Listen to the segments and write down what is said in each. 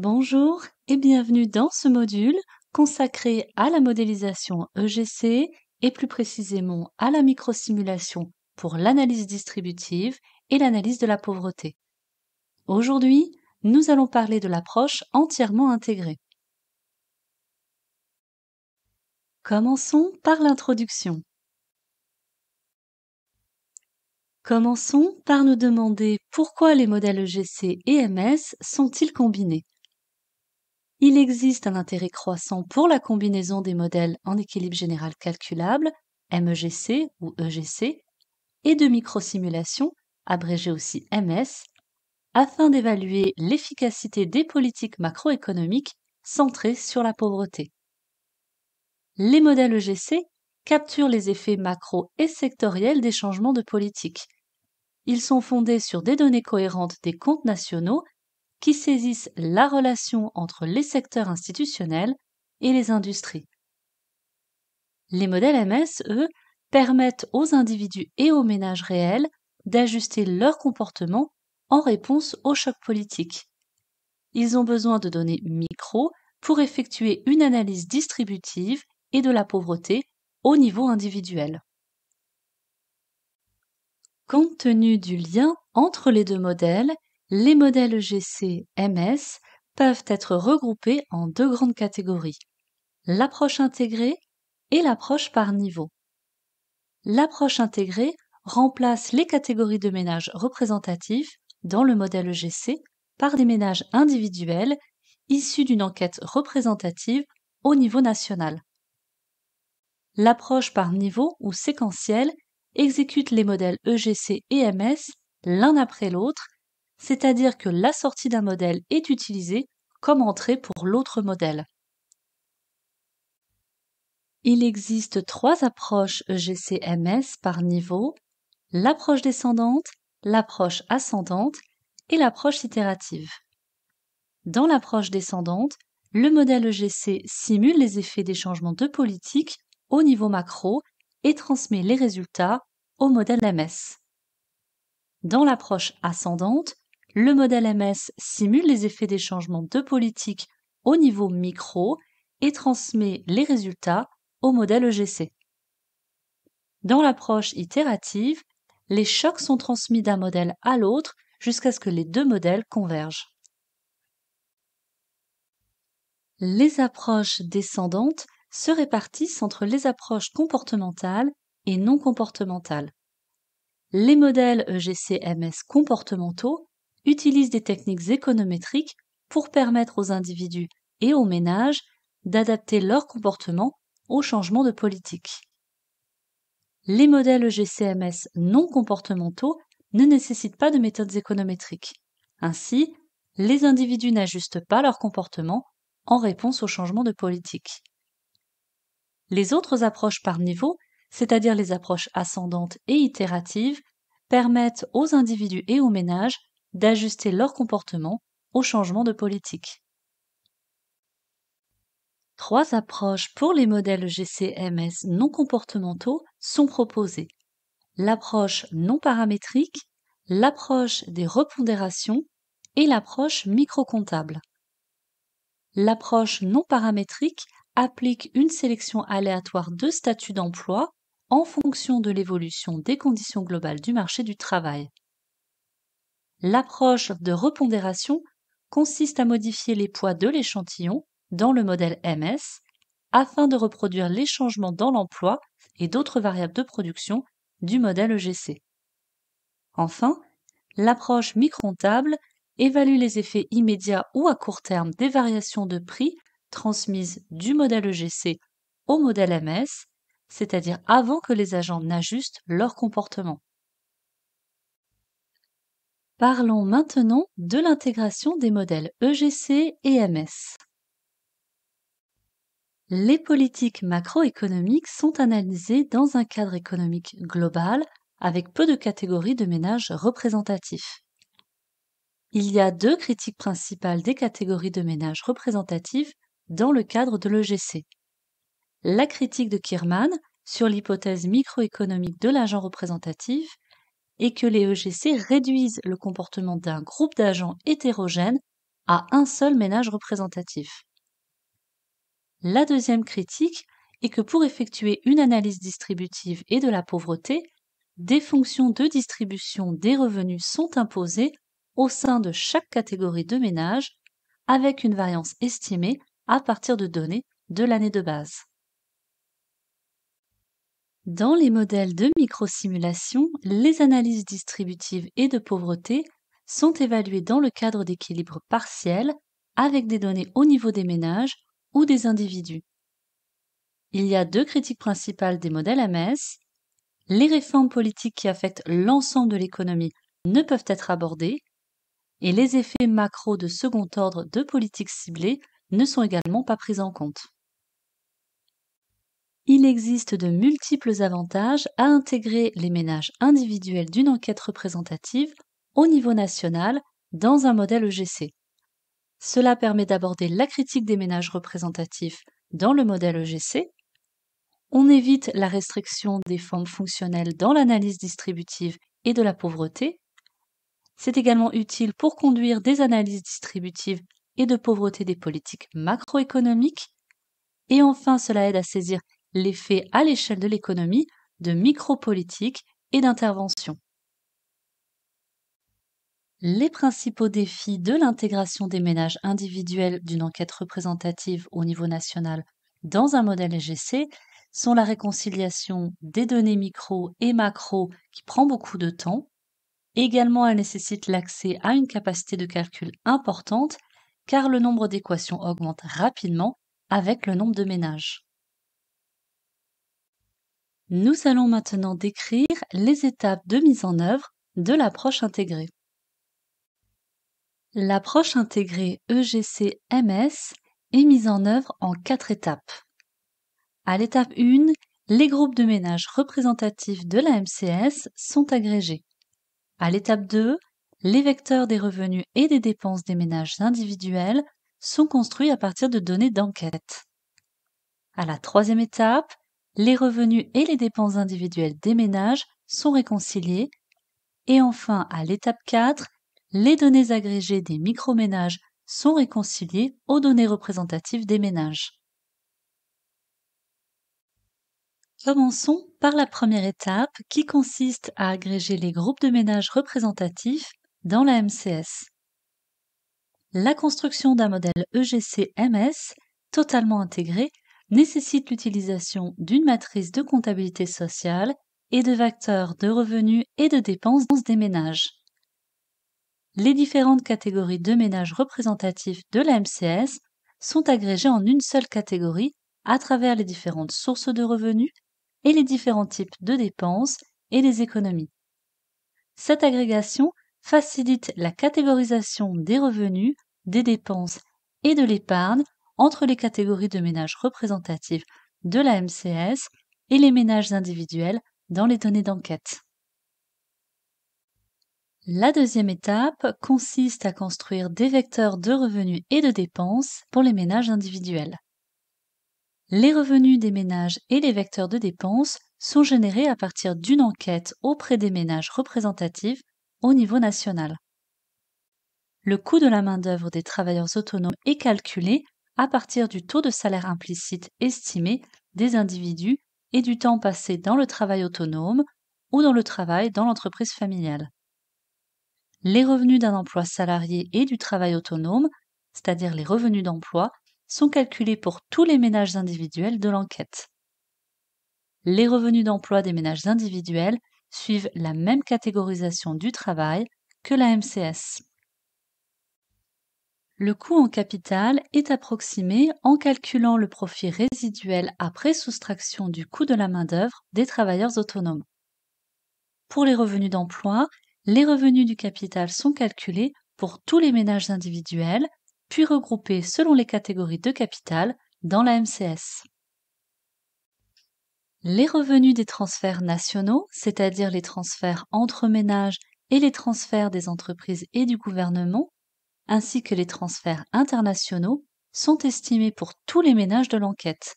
Bonjour et bienvenue dans ce module consacré à la modélisation EGC et plus précisément à la microsimulation pour l'analyse distributive et l'analyse de la pauvreté. Aujourd'hui, nous allons parler de l'approche entièrement intégrée. Commençons par l'introduction. Commençons par nous demander pourquoi les modèles EGC et MS sont-ils combinés il existe un intérêt croissant pour la combinaison des modèles en équilibre général calculable, MEGC ou EGC, et de microsimulation, abrégé aussi MS, afin d'évaluer l'efficacité des politiques macroéconomiques centrées sur la pauvreté. Les modèles EGC capturent les effets macro et sectoriels des changements de politique. Ils sont fondés sur des données cohérentes des comptes nationaux qui saisissent la relation entre les secteurs institutionnels et les industries. Les modèles MS, permettent aux individus et aux ménages réels d'ajuster leur comportement en réponse aux chocs politiques. Ils ont besoin de données micro pour effectuer une analyse distributive et de la pauvreté au niveau individuel. Compte tenu du lien entre les deux modèles les modèles egc MS peuvent être regroupés en deux grandes catégories, l'approche intégrée et l'approche par niveau. L'approche intégrée remplace les catégories de ménages représentatifs dans le modèle EGC par des ménages individuels issus d'une enquête représentative au niveau national. L'approche par niveau ou séquentielle exécute les modèles EGC et MS l'un après l'autre c'est-à-dire que la sortie d'un modèle est utilisée comme entrée pour l'autre modèle. Il existe trois approches EGC-MS par niveau, l'approche descendante, l'approche ascendante et l'approche itérative. Dans l'approche descendante, le modèle EGC simule les effets des changements de politique au niveau macro et transmet les résultats au modèle MS. Dans l'approche ascendante, le modèle MS simule les effets des changements de politique au niveau micro et transmet les résultats au modèle EGC. Dans l'approche itérative, les chocs sont transmis d'un modèle à l'autre jusqu'à ce que les deux modèles convergent. Les approches descendantes se répartissent entre les approches comportementales et non comportementales. Les modèles EGC-MS comportementaux utilisent des techniques économétriques pour permettre aux individus et aux ménages d'adapter leur comportement aux changements de politique. Les modèles e GCMS non comportementaux ne nécessitent pas de méthodes économétriques. Ainsi, les individus n'ajustent pas leur comportement en réponse aux changements de politique. Les autres approches par niveau, c'est-à-dire les approches ascendantes et itératives, permettent aux individus et aux ménages d'ajuster leur comportement au changement de politique. Trois approches pour les modèles GCMS non comportementaux sont proposées. L'approche non paramétrique, l'approche des repondérations et l'approche microcomptable. L'approche non paramétrique applique une sélection aléatoire de statuts d'emploi en fonction de l'évolution des conditions globales du marché du travail. L'approche de repondération consiste à modifier les poids de l'échantillon dans le modèle MS afin de reproduire les changements dans l'emploi et d'autres variables de production du modèle EGC. Enfin, l'approche micro évalue les effets immédiats ou à court terme des variations de prix transmises du modèle EGC au modèle MS, c'est-à-dire avant que les agents n'ajustent leur comportement. Parlons maintenant de l'intégration des modèles EGC et MS. Les politiques macroéconomiques sont analysées dans un cadre économique global avec peu de catégories de ménages représentatifs. Il y a deux critiques principales des catégories de ménages représentatives dans le cadre de l'EGC. La critique de Kirman sur l'hypothèse microéconomique de l'agent représentatif et que les EGC réduisent le comportement d'un groupe d'agents hétérogènes à un seul ménage représentatif. La deuxième critique est que pour effectuer une analyse distributive et de la pauvreté, des fonctions de distribution des revenus sont imposées au sein de chaque catégorie de ménage avec une variance estimée à partir de données de l'année de base. Dans les modèles de microsimulation, les analyses distributives et de pauvreté sont évaluées dans le cadre d'équilibre partiel, avec des données au niveau des ménages ou des individus. Il y a deux critiques principales des modèles AMES. Les réformes politiques qui affectent l'ensemble de l'économie ne peuvent être abordées et les effets macro de second ordre de politiques ciblées ne sont également pas pris en compte il existe de multiples avantages à intégrer les ménages individuels d'une enquête représentative au niveau national dans un modèle EGC. Cela permet d'aborder la critique des ménages représentatifs dans le modèle EGC. On évite la restriction des formes fonctionnelles dans l'analyse distributive et de la pauvreté. C'est également utile pour conduire des analyses distributives et de pauvreté des politiques macroéconomiques. Et enfin, cela aide à saisir l'effet à l'échelle de l'économie de micropolitique et d'intervention. Les principaux défis de l'intégration des ménages individuels d'une enquête représentative au niveau national dans un modèle EGC sont la réconciliation des données micro et macro qui prend beaucoup de temps. Également, elle nécessite l'accès à une capacité de calcul importante car le nombre d'équations augmente rapidement avec le nombre de ménages. Nous allons maintenant décrire les étapes de mise en œuvre de l'approche intégrée. L'approche intégrée EGC-MS est mise en œuvre en quatre étapes. À l'étape 1, les groupes de ménages représentatifs de la MCS sont agrégés. À l'étape 2, les vecteurs des revenus et des dépenses des ménages individuels sont construits à partir de données d'enquête. À la troisième étape, les revenus et les dépenses individuelles des ménages sont réconciliés. Et enfin, à l'étape 4, les données agrégées des microménages sont réconciliées aux données représentatives des ménages. Commençons par la première étape qui consiste à agréger les groupes de ménages représentatifs dans la MCS. La construction d'un modèle EGC-MS totalement intégré nécessite l'utilisation d'une matrice de comptabilité sociale et de facteurs de revenus et de dépenses des ménages. Les différentes catégories de ménages représentatifs de la MCS sont agrégées en une seule catégorie à travers les différentes sources de revenus et les différents types de dépenses et les économies. Cette agrégation facilite la catégorisation des revenus, des dépenses et de l'épargne entre les catégories de ménages représentatives de la MCS et les ménages individuels dans les données d'enquête. La deuxième étape consiste à construire des vecteurs de revenus et de dépenses pour les ménages individuels. Les revenus des ménages et les vecteurs de dépenses sont générés à partir d'une enquête auprès des ménages représentatifs au niveau national. Le coût de la main-d'œuvre des travailleurs autonomes est calculé à partir du taux de salaire implicite estimé des individus et du temps passé dans le travail autonome ou dans le travail dans l'entreprise familiale. Les revenus d'un emploi salarié et du travail autonome, c'est-à-dire les revenus d'emploi, sont calculés pour tous les ménages individuels de l'enquête. Les revenus d'emploi des ménages individuels suivent la même catégorisation du travail que la MCS. Le coût en capital est approximé en calculant le profit résiduel après soustraction du coût de la main-d'œuvre des travailleurs autonomes. Pour les revenus d'emploi, les revenus du capital sont calculés pour tous les ménages individuels, puis regroupés selon les catégories de capital dans la MCS. Les revenus des transferts nationaux, c'est-à-dire les transferts entre ménages et les transferts des entreprises et du gouvernement, ainsi que les transferts internationaux sont estimés pour tous les ménages de l'enquête.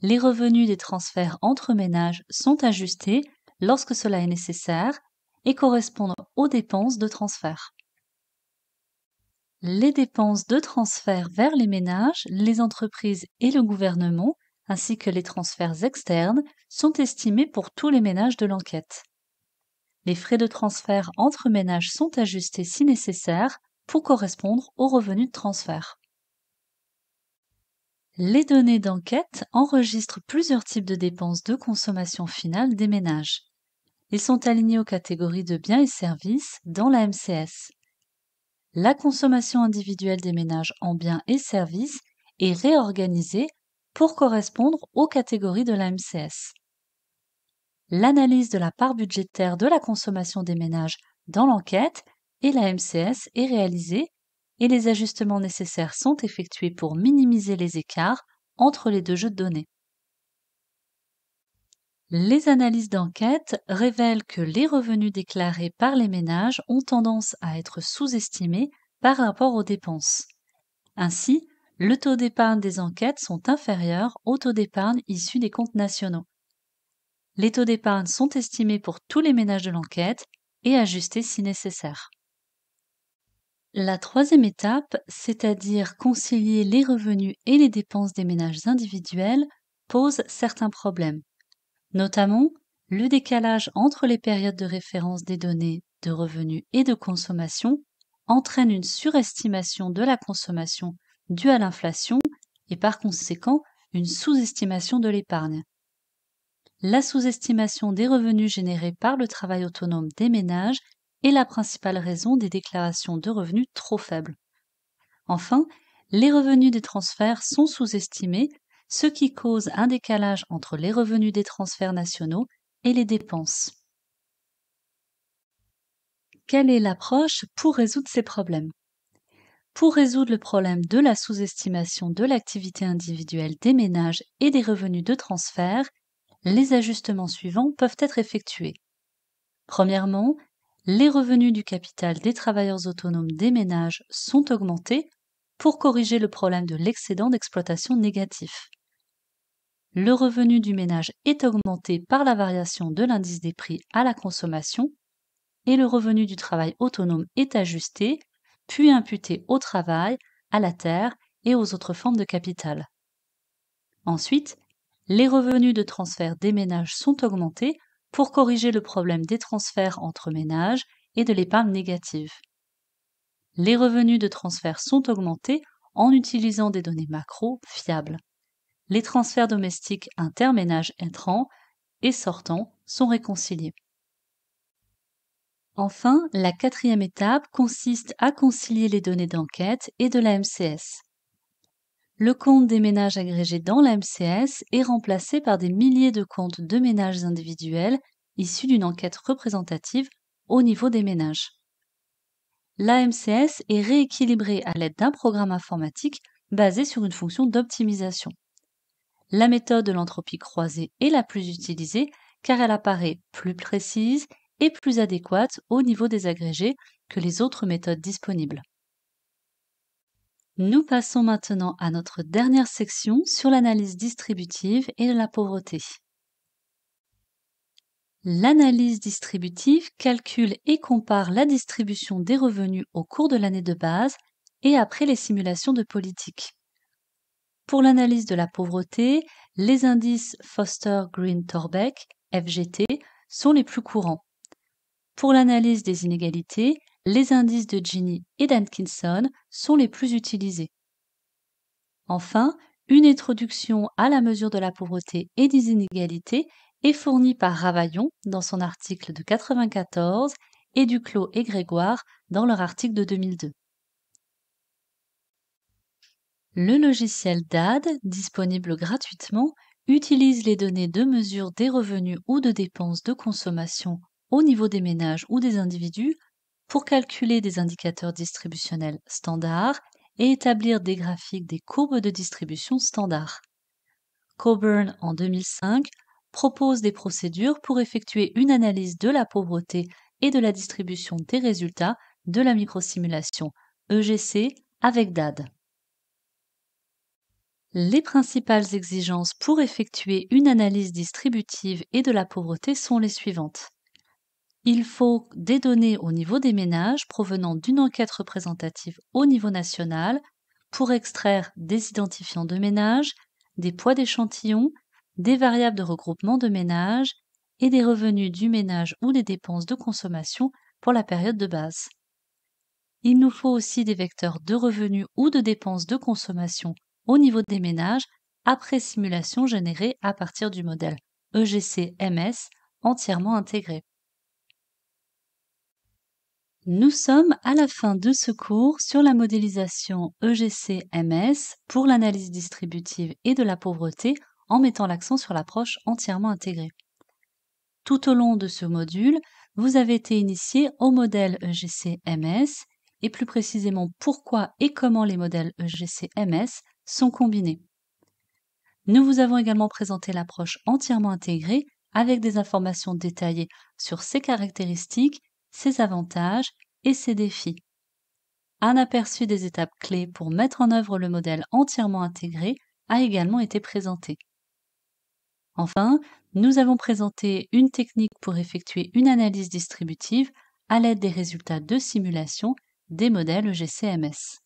Les revenus des transferts entre ménages sont ajustés lorsque cela est nécessaire et correspondent aux dépenses de transfert. Les dépenses de transfert vers les ménages, les entreprises et le gouvernement, ainsi que les transferts externes, sont estimés pour tous les ménages de l'enquête. Les frais de transfert entre ménages sont ajustés si nécessaire pour correspondre aux revenus de transfert. Les données d'enquête enregistrent plusieurs types de dépenses de consommation finale des ménages. Ils sont alignés aux catégories de biens et services dans la MCS. La consommation individuelle des ménages en biens et services est réorganisée pour correspondre aux catégories de la MCS. L'analyse de la part budgétaire de la consommation des ménages dans l'enquête et la MCS est réalisée et les ajustements nécessaires sont effectués pour minimiser les écarts entre les deux jeux de données. Les analyses d'enquête révèlent que les revenus déclarés par les ménages ont tendance à être sous-estimés par rapport aux dépenses. Ainsi, le taux d'épargne des enquêtes sont inférieurs au taux d'épargne issu des comptes nationaux. Les taux d'épargne sont estimés pour tous les ménages de l'enquête et ajustés si nécessaire. La troisième étape, c'est-à-dire concilier les revenus et les dépenses des ménages individuels, pose certains problèmes, notamment le décalage entre les périodes de référence des données de revenus et de consommation entraîne une surestimation de la consommation due à l'inflation et par conséquent une sous-estimation de l'épargne. La sous-estimation des revenus générés par le travail autonome des ménages est la principale raison des déclarations de revenus trop faibles. Enfin, les revenus des transferts sont sous-estimés, ce qui cause un décalage entre les revenus des transferts nationaux et les dépenses. Quelle est l'approche pour résoudre ces problèmes Pour résoudre le problème de la sous-estimation de l'activité individuelle des ménages et des revenus de transfert, les ajustements suivants peuvent être effectués. Premièrement, les revenus du capital des travailleurs autonomes des ménages sont augmentés pour corriger le problème de l'excédent d'exploitation négatif. Le revenu du ménage est augmenté par la variation de l'indice des prix à la consommation et le revenu du travail autonome est ajusté, puis imputé au travail, à la terre et aux autres formes de capital. Ensuite, les revenus de transfert des ménages sont augmentés pour corriger le problème des transferts entre ménages et de l'épargne négative. Les revenus de transfert sont augmentés en utilisant des données macro fiables. Les transferts domestiques interménages entrants et sortants sont réconciliés. Enfin, la quatrième étape consiste à concilier les données d'enquête et de la MCS le compte des ménages agrégés dans l'AMCS est remplacé par des milliers de comptes de ménages individuels issus d'une enquête représentative au niveau des ménages. L'AMCS est rééquilibré à l'aide d'un programme informatique basé sur une fonction d'optimisation. La méthode de l'entropie croisée est la plus utilisée car elle apparaît plus précise et plus adéquate au niveau des agrégés que les autres méthodes disponibles. Nous passons maintenant à notre dernière section sur l'analyse distributive et de la pauvreté. L'analyse distributive calcule et compare la distribution des revenus au cours de l'année de base et après les simulations de politique. Pour l'analyse de la pauvreté, les indices Foster-Green-Torbeck, FGT, sont les plus courants. Pour l'analyse des inégalités, les indices de Gini et d'Atkinson sont les plus utilisés. Enfin, une introduction à la mesure de la pauvreté et des inégalités est fournie par Ravaillon dans son article de 94 et Duclos et Grégoire dans leur article de 2002. Le logiciel DAD, disponible gratuitement, utilise les données de mesure des revenus ou de dépenses de consommation au niveau des ménages ou des individus pour calculer des indicateurs distributionnels standards et établir des graphiques des courbes de distribution standards. Coburn, en 2005, propose des procédures pour effectuer une analyse de la pauvreté et de la distribution des résultats de la microsimulation EGC avec DAD. Les principales exigences pour effectuer une analyse distributive et de la pauvreté sont les suivantes. Il faut des données au niveau des ménages provenant d'une enquête représentative au niveau national pour extraire des identifiants de ménage, des poids d'échantillons, des variables de regroupement de ménage et des revenus du ménage ou des dépenses de consommation pour la période de base. Il nous faut aussi des vecteurs de revenus ou de dépenses de consommation au niveau des ménages après simulation générée à partir du modèle EGC-MS entièrement intégré. Nous sommes à la fin de ce cours sur la modélisation EGC-MS pour l'analyse distributive et de la pauvreté en mettant l'accent sur l'approche entièrement intégrée. Tout au long de ce module, vous avez été initié au modèle EGC-MS et plus précisément pourquoi et comment les modèles EGC-MS sont combinés. Nous vous avons également présenté l'approche entièrement intégrée avec des informations détaillées sur ses caractéristiques ses avantages et ses défis. Un aperçu des étapes clés pour mettre en œuvre le modèle entièrement intégré a également été présenté. Enfin, nous avons présenté une technique pour effectuer une analyse distributive à l'aide des résultats de simulation des modèles GCMS.